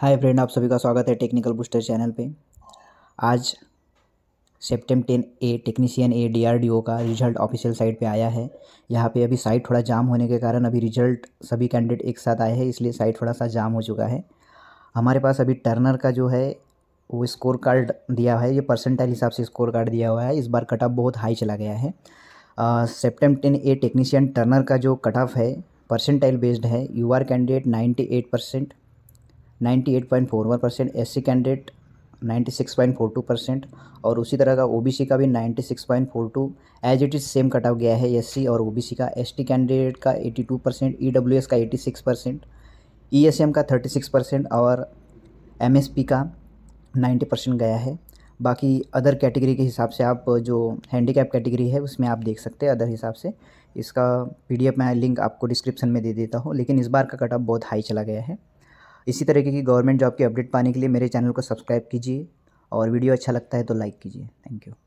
hi friend आप सभी का स्वागत है टेक्निकल बूस्टर चैनल पे आज CEPTAM ten A technician A DRDO का रिजल्ट ऑफिशियल साइट पे आया है यहाँ पे अभी साइट थोड़ा जाम होने के कारण अभी रिजल्ट सभी कैंडिडेट एक साथ आए हैं इसलिए साइट थोड़ा सा जाम हो चुका है हमारे पास अभी टर्नर का जो है वो स्कोर कार्ड दिया है ये परसेंटाइल हिसाब से स्कोर कार्ड दिया हुआ है इस बार कट ऑफ बहुत हाई चला गया है CEPTAM ten A technician turner का जो कट ऑफ है परसेंटाइल बेस्ड है U R candidate ninety eight percent 98.41 percent S candidate 96.42 percent और उसी तरह का ओबीसी का भी 96.42 एज इट इज़ सेम कटा गया है एस और ओबीसी का एसटी कैंडिडेट का 82 परसेंट ई e का 86 परसेंट ई e का 36 परसेंट और एम का 90 परसेंट गया है बाकी अदर कैटेगरी के हिसाब से आप जो हैंडी कैटेगरी है उसमें आप देख सकते हैं अदर हिसाब से इसका पी मैं लिंक आपको डिस्क्रिप्शन में दे देता हूँ लेकिन इस बार का कटअप बहुत हाई चला गया है इसी तरीके की गवर्नमेंट जॉब की अपडेट पाने के लिए मेरे चैनल को सब्सक्राइब कीजिए और वीडियो अच्छा लगता है तो लाइक कीजिए थैंक यू